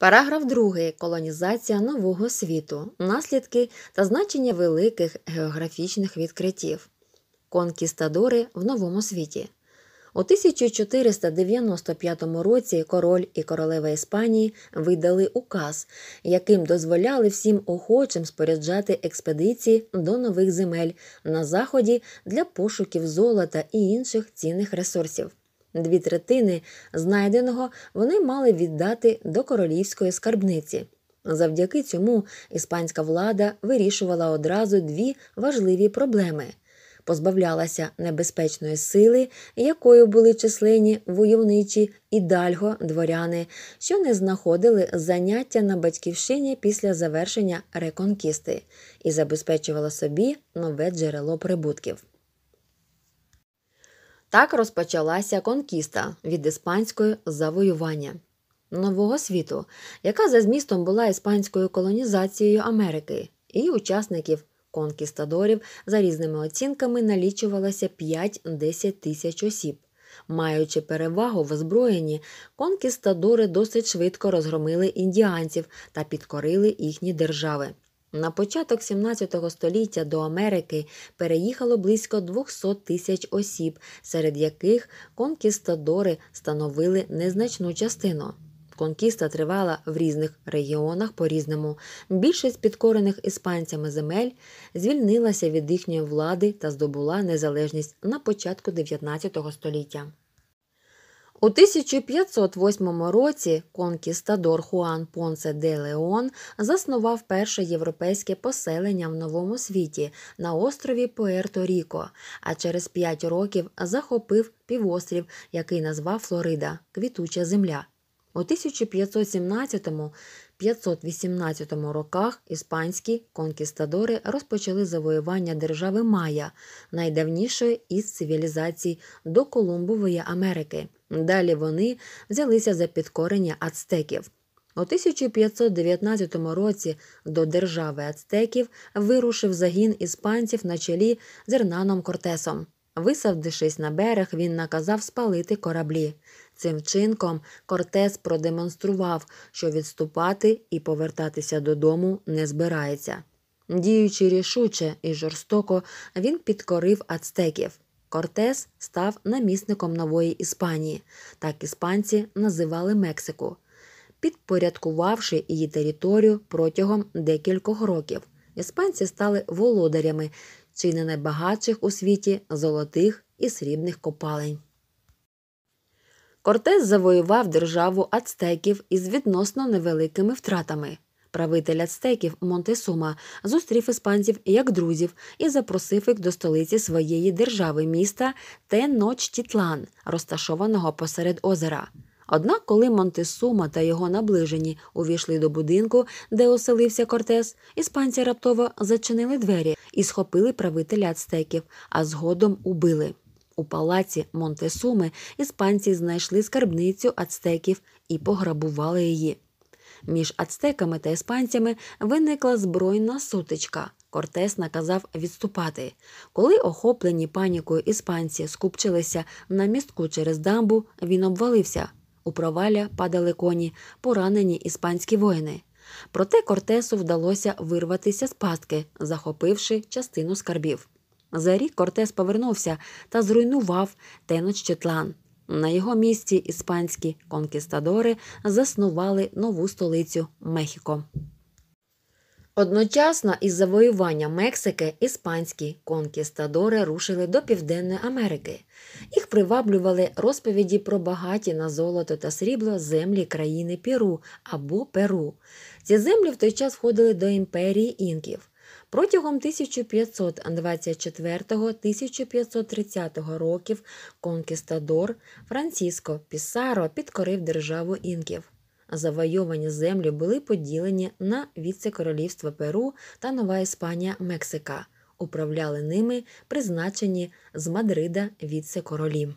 Параграф 2. Колонізація нового світу, наслідки та значення великих географічних відкриттів. Конкістадори в новому світі. У 1495 році король і королева Іспанії видали указ, яким дозволяли всім охочим споряджати експедиції до нових земель на заході для пошуків золота і інших цінних ресурсів. Дві третини знайденого вони мали віддати до королівської скарбниці. Завдяки цьому іспанська влада вирішувала одразу дві важливі проблеми: позбавлялася небезпечної сили, якою були численні войовничі і дальго дворяни, що не знаходили заняття на батьківщині після завершення реконкісти, і забезпечувала собі нове джерело прибутків. Так розпочалася конкіста від іспанської завоювання Нового світу, яка за змістом була іспанською колонізацією Америки, і учасників конкістадорів за різними оцінками налічувалося 5-10 тисяч осіб. Маючи перевагу в озброєнні, конкістадори досить швидко розгромили індіанців та підкорили їхні держави. На початок 17 століття до Америки переїхало близько 200 тисяч осіб, серед яких конкістадори становили незначну частину. Конкіста тривала в різних регіонах по різному. Більшість підкорених іспанцями земель звільнилася від їхньої влади та здобула незалежність на початку 19 століття. У 1508 році конкістадор Хуан Понсе де Леон заснував перше європейське поселення в новому світі на острові Пуерто-Ріко, а через п'ять років захопив півострів, який назвав Флорида Квітуча земля. У 1517-518 роках іспанські конкістадори розпочали завоювання держави Майя, найдавнішої із цивілізацій до Колумбової Америки. Далі вони взялися за підкорення ацтеків. У 1519 році до держави ацтеків вирушив загін іспанців на чолі з Ернаном Кортесом. Висавдившись на берег, він наказав спалити кораблі. Цим чинком Кортес продемонстрував, що відступати і повертатися додому не збирається. Діючи рішуче і жорстоко, він підкорив ацтеків. Кортес став намісником нової Іспанії, так іспанці називали Мексику, підпорядкувавши її територію протягом декількох років. Іспанці стали володарями чи не найбагатших у світі золотих і срібних копалень. Кортес завоював державу ацтеків із відносно невеликими втратами. Правитель ацтеків Монтесума зустрів іспанців як друзів і запросив їх до столиці своєї держави міста Теночтітлан, розташованого посеред озера. Однак, коли Монтесума та його наближені увійшли до будинку, де оселився Кортес, іспанці раптово зачинили двері і схопили правителя ацтеків, а згодом убили. У палаці Монтесуми іспанці знайшли скарбницю ацтеків і пограбували її. Між ацтеками та іспанцями виникла збройна сутичка. Кортес наказав відступати. Коли охоплені панікою іспанці скупчилися на містку через дамбу, він обвалився. У проваля падали коні, поранені іспанські воїни. Проте Кортесу вдалося вирватися з пастки, захопивши частину скарбів. За рік Кортес повернувся та зруйнував Теночтетлан. На його місці іспанські конкістадори заснували нову столицю Мехіко. Одночасно із завоювання Мексики іспанські конкістадори рушили до Південної Америки. Їх приваблювали розповіді про багаті на золото та срібло землі країни Піру або Перу. Ці землі в той час входили до імперії інків. Протягом 1524-1530 років конкістадор Франциско Пісаро підкорив державу інків. Завойовані землі були поділені на віце-королівства Перу та Нова Іспанія Мексика. Управляли ними призначені з Мадрида віце-королі.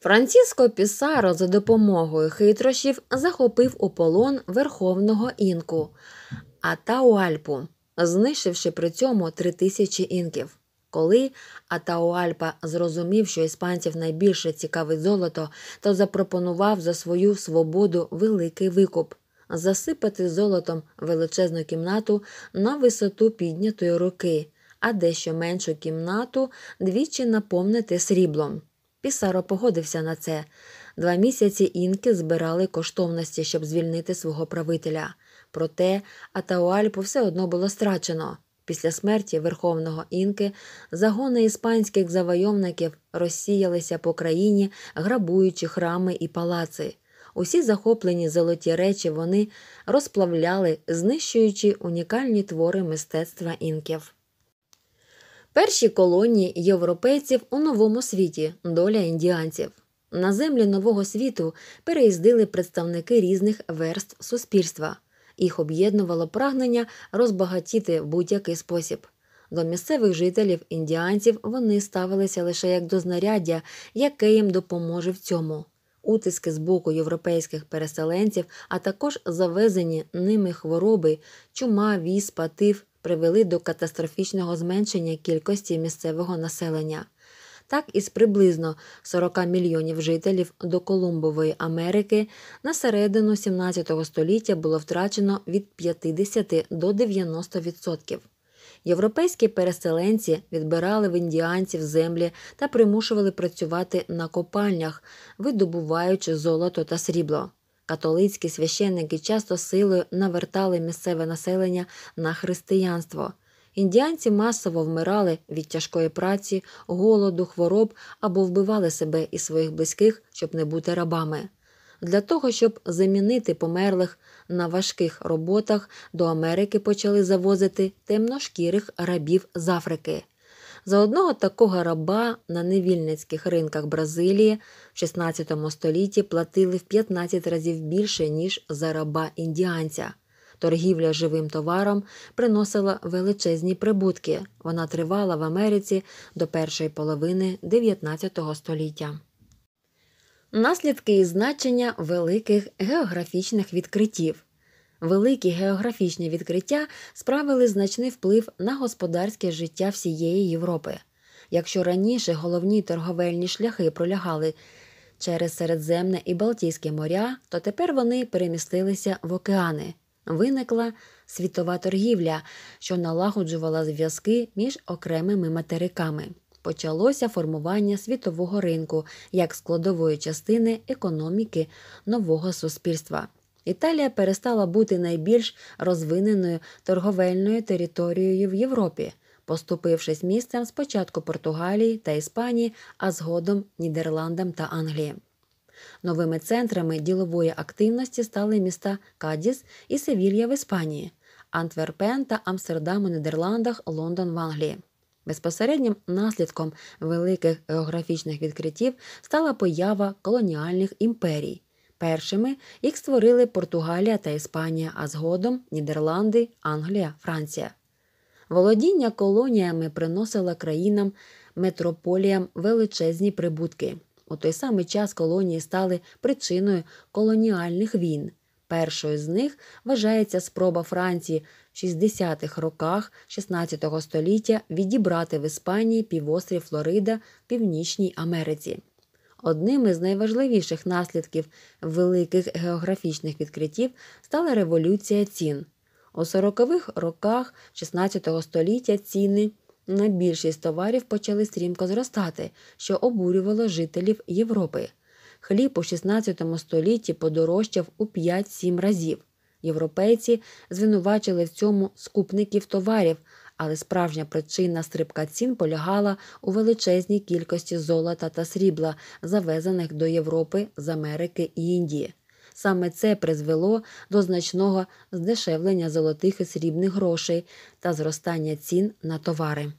Франциско Пісаро за допомогою хитрощів захопив у полон верховного інку Атауальпу знищивши при цьому три тисячі інків. Коли Атауальпа зрозумів, що іспанців найбільше цікавить золото, то запропонував за свою свободу великий викуп засипати золотом величезну кімнату на висоту піднятої руки, а дещо меншу кімнату двічі наповнити сріблом. Пісаро погодився на це. Два місяці інки збирали коштовності, щоб звільнити свого правителя. Проте Атауальпу все одно було страчено. Після смерті Верховного Інки загони іспанських завойовників розсіялися по країні, грабуючи храми і палаци. Усі захоплені золоті речі вони розплавляли, знищуючи унікальні твори мистецтва інків. Перші колонії європейців у новому світі доля індіанців. На землі нового світу переїздили представники різних верст суспільства. Їх об'єднувало прагнення розбагатіти в будь-який спосіб. До місцевих жителів індіанців вони ставилися лише як до знаряддя, яке їм допоможе в цьому. Утиски з боку європейських переселенців, а також завезені ними хвороби, чума, віз, тиф, привели до катастрофічного зменшення кількості місцевого населення так із приблизно 40 мільйонів жителів до Колумбової Америки на середину 17 століття було втрачено від 50 до 90%. відсотків. Європейські переселенці відбирали в індіанців землі та примушували працювати на копальнях, видобуваючи золото та срібло. Католицькі священники часто силою навертали місцеве населення на християнство. Індіанці масово вмирали від тяжкої праці, голоду, хвороб або вбивали себе і своїх близьких, щоб не бути рабами. Для того, щоб замінити померлих на важких роботах, до Америки почали завозити темношкірих рабів з Африки. За одного такого раба на невільницьких ринках Бразилії в 16 столітті платили в 15 разів більше, ніж за раба індіанця. Торгівля живим товаром приносила величезні прибутки. Вона тривала в Америці до першої половини 19 століття. Наслідки і значення великих географічних відкриттів. Великі географічні відкриття справили значний вплив на господарське життя всієї Європи. Якщо раніше головні торговельні шляхи пролягали через Середземне і Балтійське моря, то тепер вони перемістилися в океани виникла світова торгівля, що налагоджувала зв'язки між окремими материками. Почалося формування світового ринку як складової частини економіки нового суспільства. Італія перестала бути найбільш розвиненою торговельною територією в Європі, поступившись місцем спочатку Португалії та Іспанії, а згодом Нідерландам та Англії. Новими центрами ділової активності стали міста Кадіс і Севілья в Іспанії, Антверпен та Амстердам у Нідерландах, Лондон в Англії. Безпосереднім наслідком великих географічних відкриттів стала поява колоніальних імперій. Першими їх створили Португалія та Іспанія, а згодом Нідерланди, Англія, Франція. Володіння колоніями приносило країнам метрополіям величезні прибутки. У той самий час колонії стали причиною колоніальних війн. Першою з них вважається спроба Франції в 60-х роках 16 го століття відібрати в Іспанії півострів Флорида в Північній Америці. Одним із найважливіших наслідків великих географічних відкриттів стала революція цін. У 40-х роках 16 го століття ціни на більшість товарів почали стрімко зростати, що обурювало жителів Європи. Хліб у 16 столітті подорожчав у 5-7 разів. Європейці звинувачили в цьому скупників товарів, але справжня причина стрибка цін полягала у величезній кількості золота та срібла, завезених до Європи з Америки і Індії. Саме це призвело до значного здешевлення золотих і срібних грошей та зростання цін на товари.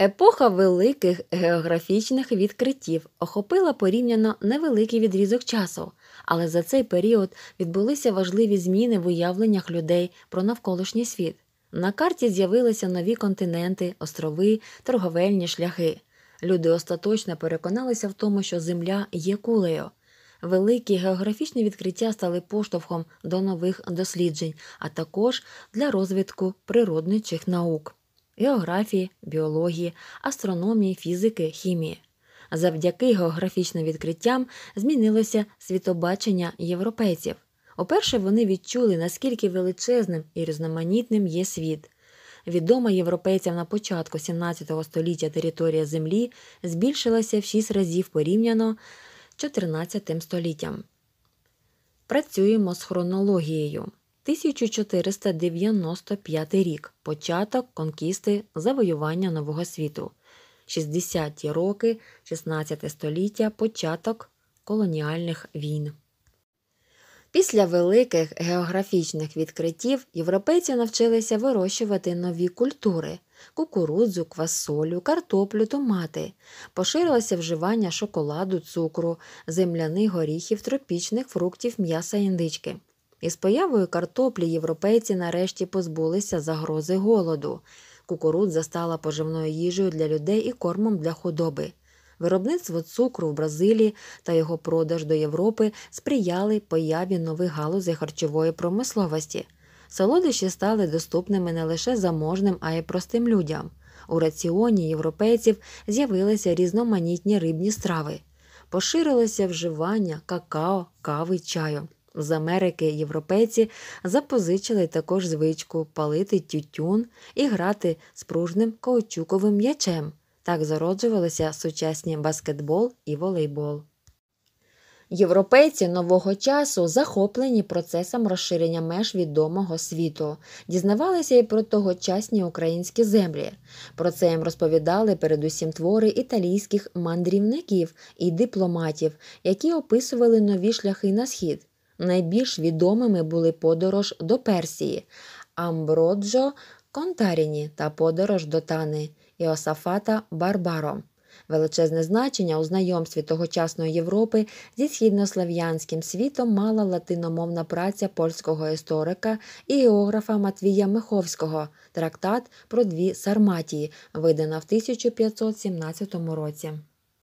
Епоха великих географічних відкриттів охопила порівняно невеликий відрізок часу, але за цей період відбулися важливі зміни в уявленнях людей про навколишній світ. На карті з'явилися нові континенти, острови, торговельні шляхи. Люди остаточно переконалися в тому, що Земля є кулею. Великі географічні відкриття стали поштовхом до нових досліджень, а також для розвитку природничих наук географії, біології, астрономії, фізики, хімії. Завдяки географічним відкриттям змінилося світобачення європейців. Уперше вони відчули, наскільки величезним і різноманітним є світ. Відома європейцям на початку 17 століття територія Землі збільшилася в 6 разів порівняно 14 століттям. Працюємо з хронологією. 1495 рік початок конкісти завоювання Нового світу. 60-ті роки 16 століття початок колоніальних війн. Після великих географічних відкриттів європейці навчилися вирощувати нові культури кукурудзу, квасолю, картоплю, томати, поширилося вживання шоколаду, цукру, земляних горіхів, тропічних фруктів, м'яса індички. Із появою картоплі європейці нарешті позбулися загрози голоду. Кукурудза стала поживною їжею для людей і кормом для худоби. Виробництво цукру в Бразилії та його продаж до Європи сприяли появі нових галузей харчової промисловості. Солодощі стали доступними не лише заможним, а й простим людям. У раціоні європейців з'явилися різноманітні рибні страви. Поширилося вживання какао, кави, чаю. З Америки європейці запозичили також звичку палити тютюн і грати з пружним каучуковим м'ячем. Так зароджувалися сучасні баскетбол і волейбол. Європейці нового часу захоплені процесом розширення меж відомого світу, дізнавалися і про тогочасні українські землі. Про це їм розповідали передусім твори італійських мандрівників і дипломатів, які описували нові шляхи на схід. Найбільш відомими були подорож до Персії, Амброджо Контаріні та подорож до Тани Іосафата Барбаро. Величезне значення у знайомстві тогочасної Європи зі східнослав'янським світом мала латиномовна праця польського історика і географа Матвія Миховського Трактат про дві сарматії, видана в 1517 році.